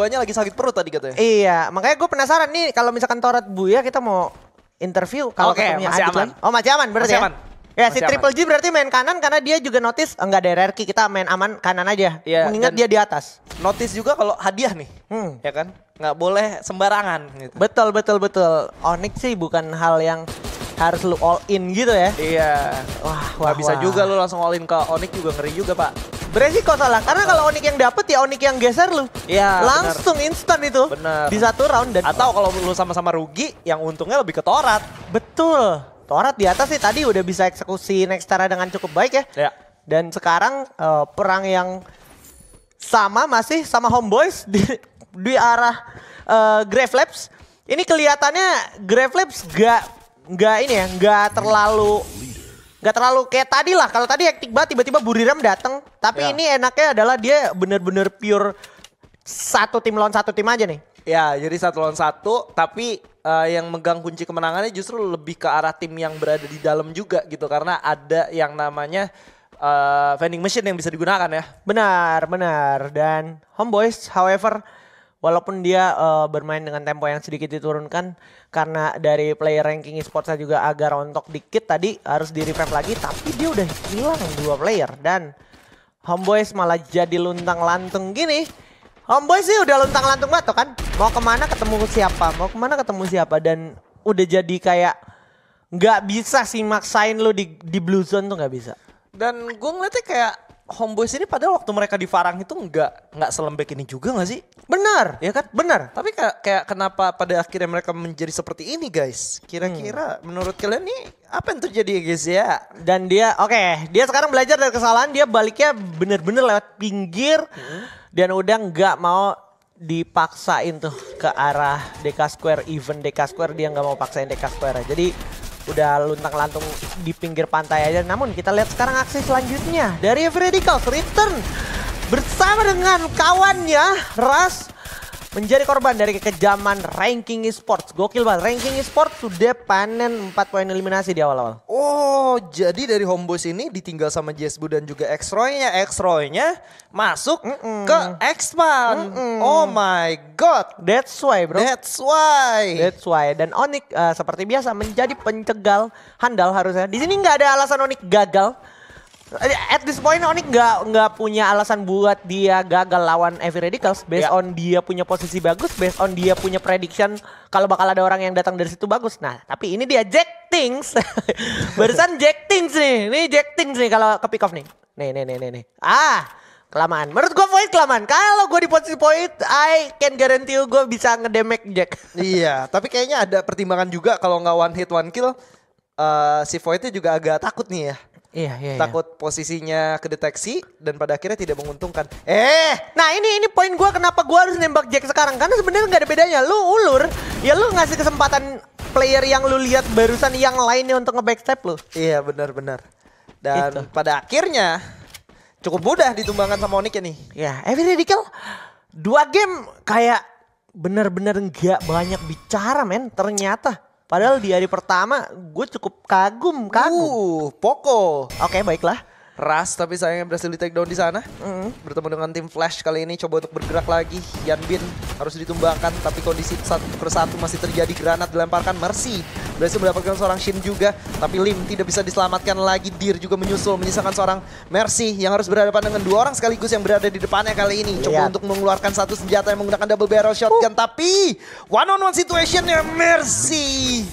Buahnya lagi sakit perut tadi katanya. Iya, makanya gue penasaran nih kalau misalkan Torat bu ya kita mau interview kalau okay, ketemu masih aman. Oh masih aman berarti masih ya? Aman. Ya masih si Triple G berarti main kanan karena dia juga notice enggak ada RRQ, kita main aman kanan aja. Iya, Mengingat dia di atas. Notice juga kalau hadiah nih. Hmm. Ya kan? Nggak boleh sembarangan gitu. Betul betul betul. Onyx sih bukan hal yang harus lu all in gitu ya. Iya. Wah, wah, bisa wah. juga lu langsung all in ke Onik juga ngeri juga, Pak. Beresiko salah, karena kalau Onik yang dapet ya Onik yang geser lu. Iya, Langsung instan itu. Bener. Di satu round. Dan Atau kalau lu sama-sama rugi, yang untungnya lebih ke Torat. Betul. Torat di atas sih tadi udah bisa eksekusi Nextara dengan cukup baik ya. Iya. Dan sekarang uh, perang yang sama masih sama Homeboys di, di arah uh, Grave Labs. Ini kelihatannya Grave Labs gak nggak ini ya, nggak terlalu nggak terlalu kayak tadi lah. Kalau tadi hektik banget tiba-tiba Buriram datang, tapi yeah. ini enaknya adalah dia bener-bener pure satu tim lawan satu tim aja nih. Ya, jadi satu lawan satu, tapi uh, yang megang kunci kemenangannya justru lebih ke arah tim yang berada di dalam juga gitu karena ada yang namanya uh, vending machine yang bisa digunakan ya. Benar, benar. Dan Homeboys, however, walaupun dia uh, bermain dengan tempo yang sedikit diturunkan karena dari player ranking esports juga agak rontok dikit tadi harus di revive lagi tapi dia udah hilang dua player dan Homeboys malah jadi luntang lantung gini Homeboys sih udah luntang lantung banget kan mau kemana ketemu siapa mau kemana ketemu siapa dan udah jadi kayak nggak bisa sih maksain lu di di blue zone tuh nggak bisa dan gue ngeliatnya kayak Homeboys ini padahal waktu mereka di Farang itu nggak nggak selembek ini juga nggak sih? Benar, ya kan? Benar. Tapi kayak, kayak kenapa pada akhirnya mereka menjadi seperti ini, guys? Kira-kira hmm. menurut kalian nih apa yang terjadi guys ya? Dan dia oke, okay, dia sekarang belajar dari kesalahan, dia baliknya bener-bener lewat pinggir hmm. dan udah nggak mau dipaksain tuh ke arah Deka Square even Deka Square dia nggak mau paksain Deka Square jadi udah luntang lantung di pinggir pantai aja. Namun kita lihat sekarang aksi selanjutnya dari Verticals return bersama dengan kawannya Ras menjadi korban dari kekejaman ranking esports. Gokil banget, ranking esports sudah panen 4 poin eliminasi di awal-awal. Oh, jadi dari Homeboys ini ditinggal sama Jesbu dan juga X-Roy-nya. X-Roy-nya masuk mm -mm. ke x Mm -mm. Oh my God. That's why bro. That's why. That's why. Dan Onik uh, seperti biasa menjadi pencegal handal harusnya. Di sini nggak ada alasan Onik gagal. At this point Onik nggak nggak punya alasan buat dia gagal lawan Heavy Radicals based yeah. on dia punya posisi bagus, based on dia punya prediction kalau bakal ada orang yang datang dari situ bagus. Nah, tapi ini dia Jack Things. Barusan Jack Things nih. Ini Jack Things nih kalau ke pick off nih. Nih nih nih nih nih. Ah, kelamaan. Menurut gue point kelamaan. Kalau gue di posisi point, I can guarantee you gue bisa ngedemek Jack. iya, tapi kayaknya ada pertimbangan juga kalau nggak one hit one kill, uh, si itu juga agak takut nih ya. Iya, iya, iya, takut posisinya kedeteksi dan pada akhirnya tidak menguntungkan. Eh, nah ini ini poin gue kenapa gue harus nembak Jack sekarang karena sebenarnya nggak ada bedanya. Lu ulur, ya lu ngasih kesempatan player yang lu lihat barusan yang lainnya untuk ngebackstep lu. Iya benar-benar. Dan Itu. pada akhirnya cukup mudah ditumbangkan sama Onyx ya nih. Ya, Evi eh, Radical dua game kayak benar-benar nggak banyak bicara men ternyata Padahal di hari pertama gue cukup kagum, kagum. Uh, poko. Oke, okay, baiklah. Ras tapi sayangnya berhasil di take down di sana. Mm. Bertemu dengan tim Flash kali ini coba untuk bergerak lagi. Yan Bin harus ditumbangkan tapi kondisi satu persatu masih terjadi granat dilemparkan Mercy. Berhasil mendapatkan seorang Shin juga tapi Lim tidak bisa diselamatkan lagi. Dir juga menyusul menyisakan seorang Mercy yang harus berhadapan dengan dua orang sekaligus yang berada di depannya kali ini. Coba Coba untuk mengeluarkan satu senjata yang menggunakan double barrel shotgun uh. tapi one on one situationnya Mercy.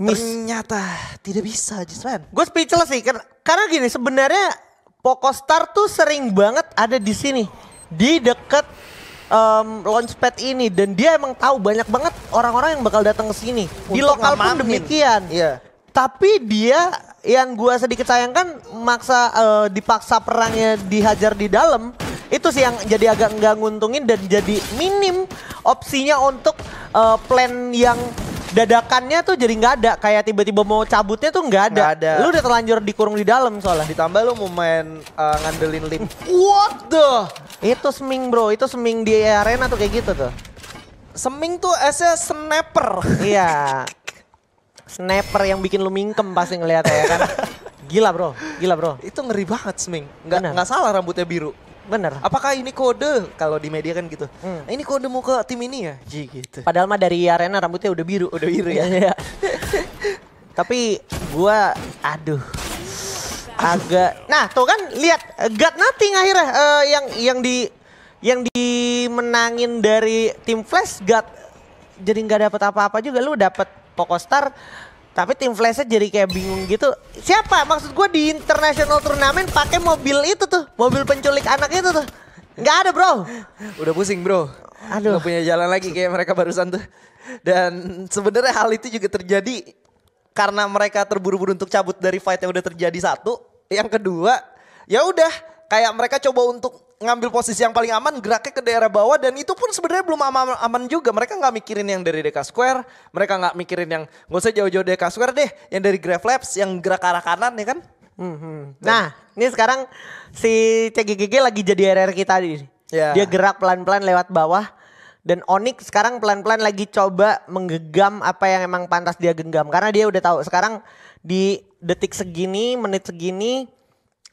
Miss. Ternyata tidak bisa Jisman. Gue speechless sih karena gini sebenarnya Poco Star tuh sering banget ada di sini di deket um, launchpad ini dan dia emang tahu banyak banget orang-orang yang bakal datang ke sini di lokal pun demikian. Iya. Tapi dia yang gue sedikit sayangkan maksa uh, dipaksa perangnya dihajar di dalam itu sih yang jadi agak nggak nguntungin dan jadi minim opsinya untuk uh, plan yang dadakannya tuh jadi nggak ada kayak tiba-tiba mau cabutnya tuh nggak ada. ada. Lu udah terlanjur dikurung di dalam soalnya. Ditambah lu mau main uh, ngandelin lip. What the? Itu seming bro, itu seming di arena tuh kayak gitu tuh. Seming tuh esnya sniper. iya. Sniper yang bikin lu mingkem pasti ngeliatnya ya kan. Gila bro, gila bro. Itu ngeri banget seming. Nggak, nggak salah rambutnya biru. Bener. Apakah ini kode kalau di media kan gitu? Hmm. Nah, ini kode mau ke tim ini ya? Ji gitu. Padahal mah dari arena rambutnya udah biru, udah biru ya. Iya. Tapi gua aduh agak nah tuh kan lihat got nothing akhirnya uh, yang yang di yang dimenangin dari tim Flash got jadi nggak dapat apa-apa juga lu dapat Pokostar tapi tim Flashnya jadi kayak bingung gitu. Siapa? Maksud gue di international turnamen pakai mobil itu tuh, mobil penculik anak itu tuh. Nggak ada bro. Udah pusing bro. Aduh. Gak punya jalan lagi kayak mereka barusan tuh. Dan sebenarnya hal itu juga terjadi karena mereka terburu-buru untuk cabut dari fight yang udah terjadi satu. Yang kedua, ya udah kayak mereka coba untuk ngambil posisi yang paling aman geraknya ke daerah bawah dan itu pun sebenarnya belum aman, aman juga mereka nggak mikirin yang dari Deka Square mereka nggak mikirin yang gak usah jauh-jauh Deka Square deh yang dari Grave Labs yang gerak ke arah kanan ya kan mm-hmm. nah ini sekarang si CGGG lagi jadi RR kita di yeah. dia gerak pelan-pelan lewat bawah dan Onyx sekarang pelan-pelan lagi coba menggenggam apa yang emang pantas dia genggam karena dia udah tahu sekarang di detik segini menit segini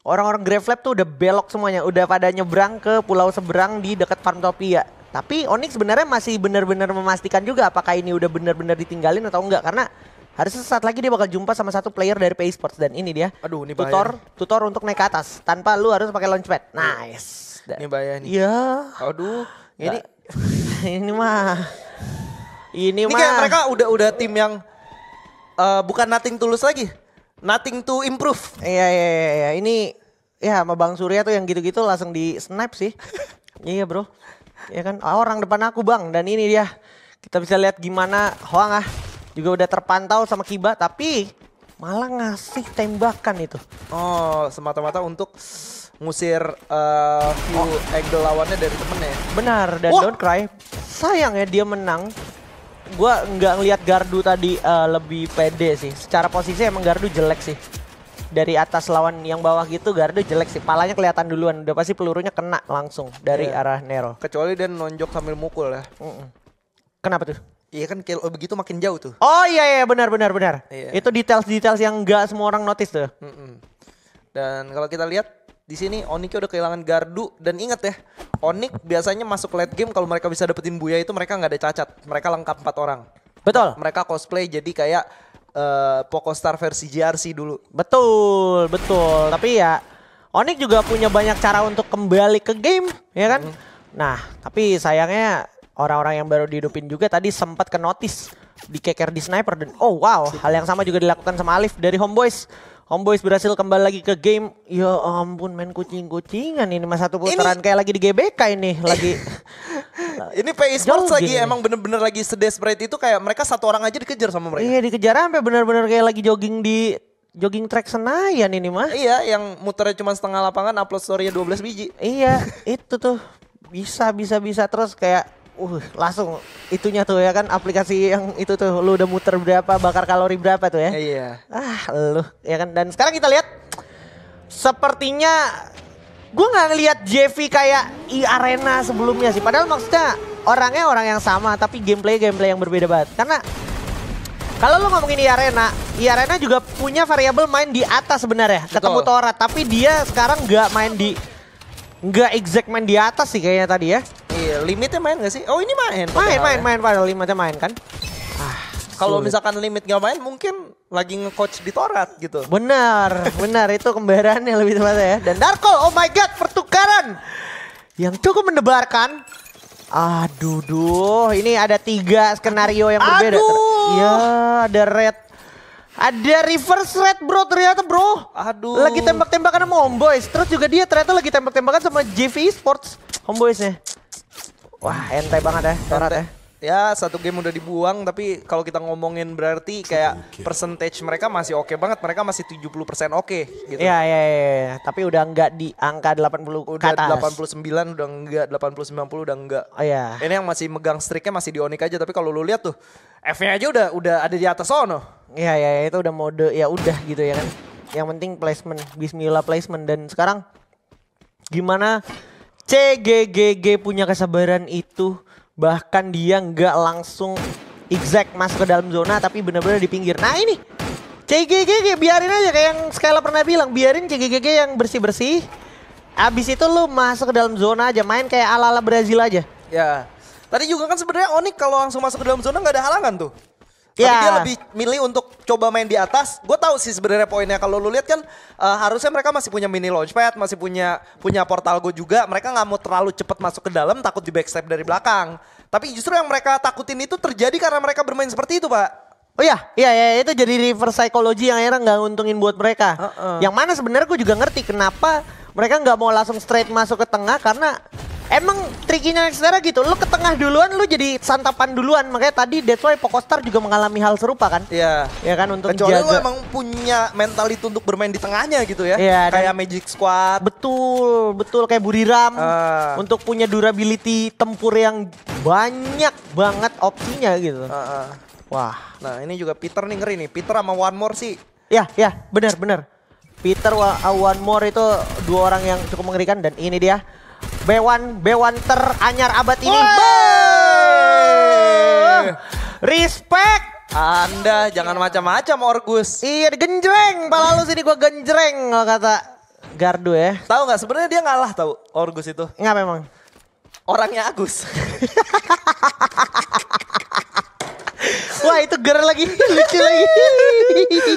Orang-orang Gravelab tuh udah belok semuanya, udah pada nyebrang ke pulau seberang di dekat Farmtopia. Tapi Onyx sebenarnya masih benar-benar memastikan juga apakah ini udah benar-benar ditinggalin atau enggak karena harus sesaat lagi dia bakal jumpa sama satu player dari PE Sports dan ini dia. Aduh, ini bahaya. Tutor, untuk naik ke atas tanpa lu harus pakai launchpad. Iya. Nice. Ini bahaya nih. Iya. Aduh, ini ini mah ini, ini mah. kayak mereka udah udah tim yang uh, bukan nothing tulus lagi nothing to improve. Iya, iya iya iya, ini ya sama Bang Surya tuh yang gitu-gitu langsung di snap sih. iya bro, ya kan ah, orang depan aku bang dan ini dia kita bisa lihat gimana Hoang ah juga udah terpantau sama Kiba tapi malah ngasih tembakan itu. Oh semata-mata untuk ngusir uh, view oh. angle lawannya dari temennya. Ya? Benar dan Wah. Don't Cry sayang ya dia menang gue nggak ngelihat Gardu tadi uh, lebih pede sih. Secara posisi emang Gardu jelek sih. Dari atas lawan yang bawah gitu Gardu jelek sih. Palanya kelihatan duluan. Udah pasti pelurunya kena langsung dari yeah. arah Nero. Kecuali dia nonjok sambil mukul ya. Mm -mm. Kenapa tuh? Iya kan kalau begitu makin jauh tuh. Oh iya iya benar benar benar. Iya. Itu details-details yang enggak semua orang notice tuh. Mm -mm. Dan kalau kita lihat di sini Onik udah kehilangan gardu dan ingat ya Onik biasanya masuk late game kalau mereka bisa dapetin Buya itu mereka nggak ada cacat mereka lengkap empat orang betul mereka cosplay jadi kayak uh, star versi JRC dulu betul betul tapi ya Onik juga punya banyak cara untuk kembali ke game ya kan hmm. nah tapi sayangnya orang-orang yang baru dihidupin juga tadi sempat ke notice keker di sniper dan oh wow hal yang sama juga dilakukan sama Alif dari Homeboys Homeboys berhasil kembali lagi ke game. Ya ampun main kucing-kucingan ini mas satu putaran ini... kayak lagi di GBK ini lagi. ini PE Sports lagi emang bener-bener lagi sedesperate itu kayak mereka satu orang aja dikejar sama mereka. Iya dikejar sampai bener-bener kayak lagi jogging di jogging track Senayan ini mah. Iya yang muternya cuma setengah lapangan upload storynya 12 biji. iya itu tuh bisa bisa bisa terus kayak uh langsung itunya tuh ya kan aplikasi yang itu tuh lu udah muter berapa bakar kalori berapa tuh ya iya ah lu ya kan dan sekarang kita lihat sepertinya gue nggak ngelihat JV kayak i arena sebelumnya sih padahal maksudnya orangnya orang yang sama tapi gameplay gameplay yang berbeda banget karena kalau lu ngomongin i arena i arena juga punya variabel main di atas sebenarnya ketemu Torat tapi dia sekarang nggak main di nggak exact main di atas sih kayaknya tadi ya. Iya, limitnya main nggak sih? Oh ini main. Main, main, main ya. main, padahal limitnya main kan. Ah, Kalau misalkan limit nggak main mungkin lagi nge-coach di Torat gitu. Benar, benar itu kembarannya lebih tepatnya ya. Dan Darko, oh my god pertukaran yang cukup mendebarkan. Aduh, duh, ini ada tiga skenario yang berbeda. Aduh. Ya, ada red ada reverse red bro ternyata bro. Aduh. Lagi tembak-tembakan sama Homeboys. Terus juga dia ternyata lagi tembak-tembakan sama JV Sports Homeboysnya. Wah, entai banget ya, Ente. ya ya satu game udah dibuang tapi kalau kita ngomongin berarti kayak percentage mereka masih oke okay banget mereka masih 70% oke okay, gitu. Iya, iya iya iya tapi udah enggak di angka 80 udah ke atas. 89 udah enggak 80 90 udah enggak. Oh iya. Ini yang masih megang streaknya masih di onik aja tapi kalau lu lihat tuh F-nya aja udah udah ada di atas sono. Iya iya, iya itu udah mode ya udah gitu ya kan. Yang penting placement bismillah placement dan sekarang gimana CGGG punya kesabaran itu bahkan dia nggak langsung exact masuk ke dalam zona tapi benar-benar di pinggir. Nah ini CGGG biarin aja kayak yang Skyla pernah bilang biarin CGGG yang bersih-bersih. Abis itu lu masuk ke dalam zona aja main kayak ala-ala Brazil aja. Ya. Tadi juga kan sebenarnya Onik kalau langsung masuk ke dalam zona nggak ada halangan tuh. Tapi ya. dia lebih milih untuk coba main di atas, gue tahu sih sebenarnya poinnya kalau lu lihat kan uh, harusnya mereka masih punya mini launchpad, masih punya punya portal gue juga. Mereka nggak mau terlalu cepat masuk ke dalam, takut di backstep dari belakang. Tapi justru yang mereka takutin itu terjadi karena mereka bermain seperti itu, Pak. Oh iya, iya, iya itu jadi reverse psychology yang akhirnya nggak untungin buat mereka. Uh -uh. Yang mana sebenarnya gue juga ngerti kenapa mereka nggak mau langsung straight masuk ke tengah karena Emang triknya saudara gitu, lu ke tengah duluan, lu jadi santapan duluan. Makanya tadi that's why Pokostar juga mengalami hal serupa kan? Iya. Yeah. Ya kan untuk Kecuali jaga. lu emang punya mental itu untuk bermain di tengahnya gitu ya. Iya. Yeah, kayak Magic Squad. Betul, betul. Kayak Buriram. Uh. Untuk punya durability tempur yang banyak banget opsinya gitu. Uh, uh. Wah. Nah ini juga Peter nih ngeri nih. Peter sama One More sih. Ya, ya, Bener, bener. Peter, uh, One More itu dua orang yang cukup mengerikan dan ini dia Bewan Bewan teranyar abad ini. Wow. Respect. Anda jangan iya. macam-macam Orgus. Iya genjreng, pala lu sini gua genjreng kalau kata Gardu ya. Tahu nggak sebenarnya dia ngalah tahu Orgus itu. Enggak memang. Orangnya Agus. Wah itu ger lagi lucu lagi.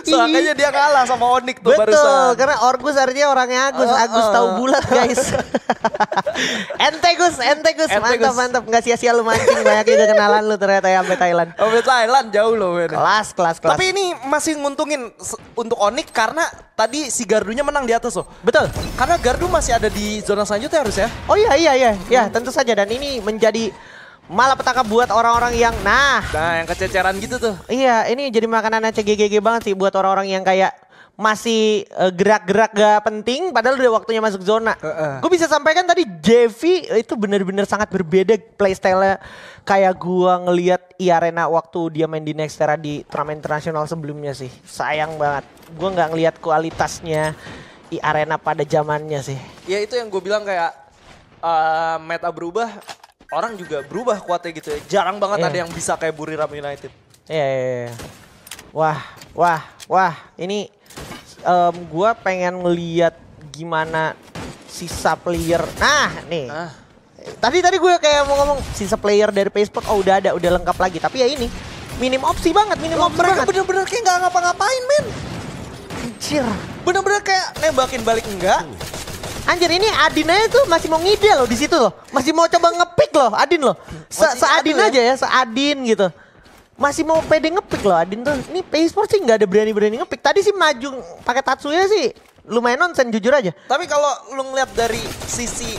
Soalnya dia kalah sama Onik tuh Betul, barusan. karena Orgus artinya orangnya Agus. Uh, uh. Agus oh. tahu bulat guys. ente Gus, ente Gus. Mantap, mantap. nggak sia-sia lu mancing banyak juga kenalan lu ternyata ya sampai Thailand. Oh, sampai Thailand jauh loh. Ini. Kelas, kelas, kelas. Tapi ini masih nguntungin untuk Onik karena tadi si Gardunya menang di atas loh. Betul. Karena Gardu masih ada di zona selanjutnya harus ya. Oh iya, iya, iya. Ya tentu saja dan ini menjadi malah petaka buat orang-orang yang nah. Nah, yang kececeran gitu tuh. Iya, ini jadi makanan CGGG banget sih buat orang-orang yang kayak masih eh, gerak-gerak uh, gak penting padahal udah waktunya masuk zona. Uh -uh. Gue bisa sampaikan tadi Jevi itu bener-bener sangat berbeda playstyle-nya kayak gua ngelihat Iarena waktu dia main di Nextera di turnamen internasional sebelumnya sih. Sayang banget. Gua nggak ngelihat kualitasnya Iarena pada zamannya sih. Ya itu yang gue bilang kayak uh, meta berubah orang juga berubah kuatnya gitu ya. Jarang banget yeah. ada yang bisa kayak Buriram United. Iya, yeah, yeah, yeah. Wah, wah, wah. Ini um, gue pengen ngeliat gimana sisa player. Nah, nih. Ah. Tadi tadi gue kayak mau ngomong sisa player dari Facebook oh udah ada, udah lengkap lagi. Tapi ya ini minim opsi banget, minim Loh, opsi mereka banget. bener-bener kayak gak ngapa-ngapain, men. Kecil. Bener-bener kayak nembakin balik enggak. Uh Anjir ini Adinnya tuh masih mau ngide loh di situ loh. Masih mau coba ngepick loh Adin loh. Se Seadin ya? aja ya, seadin gitu. Masih mau pede ngepick loh Adin tuh. Ini e sih nggak ada berani-berani ngepick. Tadi sih maju pakai Tatsuya sih lumayan nonsen jujur aja. Tapi kalau lu ngeliat dari sisi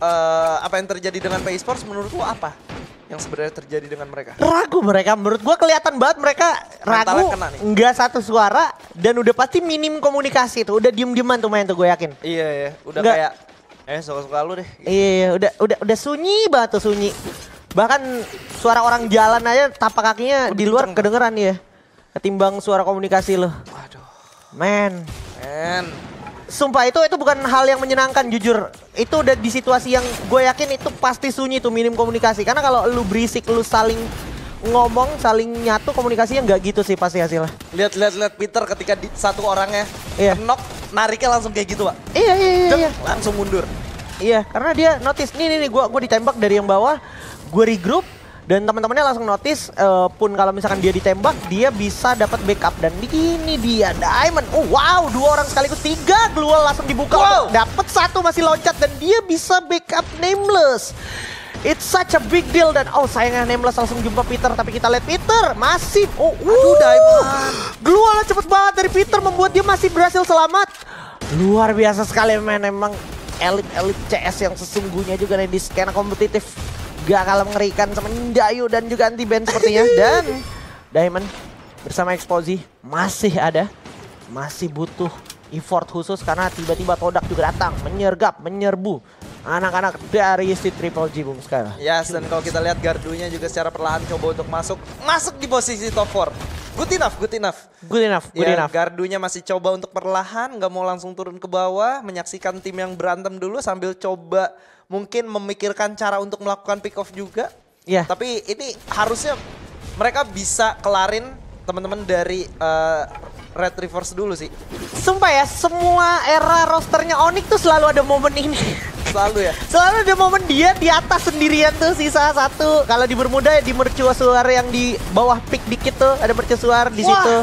uh, apa yang terjadi dengan P Sports menurut lu apa? yang sebenarnya terjadi dengan mereka? Ragu mereka, menurut gue kelihatan banget mereka ragu, nggak satu suara dan udah pasti minim komunikasi tuh, udah diem-dieman tuh main tuh gue yakin. Iya iya, udah gak. kayak eh suka-suka lu deh. Gitu. Iya, iya, udah udah udah sunyi banget tuh sunyi. Bahkan suara orang jalan aja tapak kakinya udah di luar kedengeran ya. Ketimbang suara komunikasi lo. Waduh. Men. Men. Sumpah itu itu bukan hal yang menyenangkan jujur itu udah di situasi yang gue yakin itu pasti sunyi tuh minim komunikasi karena kalau lu berisik lu saling ngomong saling nyatu komunikasinya nggak gitu sih pasti hasilnya lihat lihat lihat Peter ketika di, satu orangnya iya. knock nariknya langsung kayak gitu pak iya iya iya, iya. langsung mundur iya karena dia notice nih nih nih gue gue ditembak dari yang bawah gue regroup dan teman-temannya langsung notice uh, pun kalau misalkan dia ditembak dia bisa dapat backup dan ini dia Diamond. Oh, wow, dua orang sekaligus tiga keluar langsung dibuka. Wow. Dapat satu masih loncat dan dia bisa backup Nameless. It's such a big deal dan oh sayangnya Nameless langsung jumpa Peter tapi kita lihat Peter masih oh uh, aduh Diamond. Gluala cepet banget dari Peter membuat dia masih berhasil selamat. Luar biasa sekali men emang elit-elit CS yang sesungguhnya juga nih di skena kompetitif juga kalah mengerikan sama Dayu dan juga anti band sepertinya. Dan Diamond bersama Exposi masih ada, masih butuh effort khusus karena tiba-tiba Todak juga datang menyergap, menyerbu anak-anak dari si Triple G Boom sekarang. Yes, dan kalau kita lihat gardunya juga secara perlahan coba untuk masuk, masuk di posisi top 4. Good enough, good enough. Good enough, good ya, enough. Gardunya masih coba untuk perlahan, nggak mau langsung turun ke bawah, menyaksikan tim yang berantem dulu sambil coba mungkin memikirkan cara untuk melakukan pick off juga. Iya. Yeah. Tapi ini harusnya mereka bisa kelarin teman-teman dari uh, Red Reverse dulu sih. Sumpah ya, semua era rosternya Onyx tuh selalu ada momen ini. Selalu ya? Selalu ada momen dia di atas sendirian tuh sisa satu. Kalau di Bermuda ya di mercusuar yang di bawah pick dikit tuh, ada mercusuar di situ.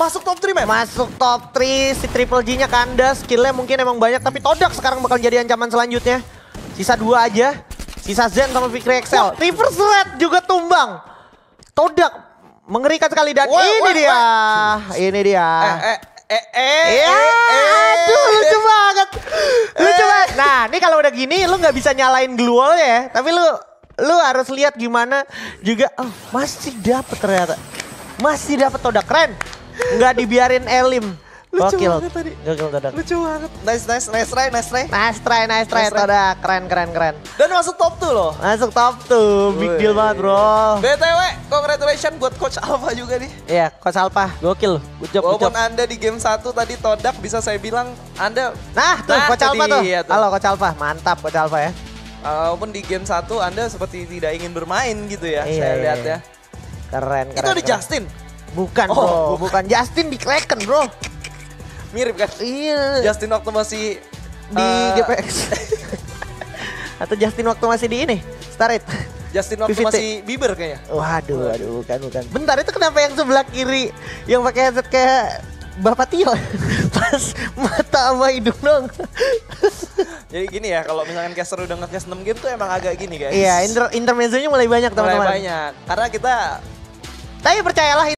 Masuk top 3 men? Masuk top 3, si Triple G-nya kandas, skillnya mungkin emang banyak, tapi Todak sekarang bakal jadi ancaman selanjutnya. Sisa dua aja, sisa Zen sama Fikri Excel. Wah. Reverse Red juga tumbang. Todak Mengerikan sekali dan woy, ini woy, dia. Woy. Ini dia. Eh, eh. Eh, eh, ya, eh, aduh eh. lucu banget, lucu eh. banget. Nah, ini kalau udah gini, lu nggak bisa nyalain gluol ya, tapi lu lu harus lihat gimana juga. Oh, masih dapat ternyata, masih dapat udah keren, nggak dibiarin Elim. Lucu Gokil. banget ya tadi. Gokil Todak. Lucu banget. Nice, nice, nice try, nice try. Nice try, nice try, nice Todak. Keren, keren, keren. Dan masuk top 2 loh. Masuk top 2. Big Wee. deal banget bro. BTW, congratulations buat Coach Alpha juga nih. Iya, Coach Alpha. Gokil. Good job, Walaupun good job. Anda di game 1 tadi Todak bisa saya bilang Anda... Nah, tuh nah, Coach Alpha tuh. Iya, tuh. Halo Coach Alpha, mantap Coach Alpha ya. Walaupun di game 1 Anda seperti tidak ingin bermain gitu ya, iya, saya iya. lihat iya. ya. Keren, keren. Itu ada Justin? Bukan oh, bro, bukan. bukan. Justin di Kraken bro. Mirip kan? Iya. Justin waktu masih di uh, eh, GPX. Atau Justin waktu masih di ini, Starit. Justin waktu PVT. masih Bieber kayaknya. Waduh, waduh, bukan, bukan. Bentar itu kenapa yang sebelah kiri yang pakai headset kayak Bapak Tio pas mata sama hidung dong. Jadi gini ya, kalau misalkan caster udah ngecast 6 game tuh emang agak gini guys. Iya, inter mulai banyak teman-teman. Mulai banyak, karena kita... Tapi percayalah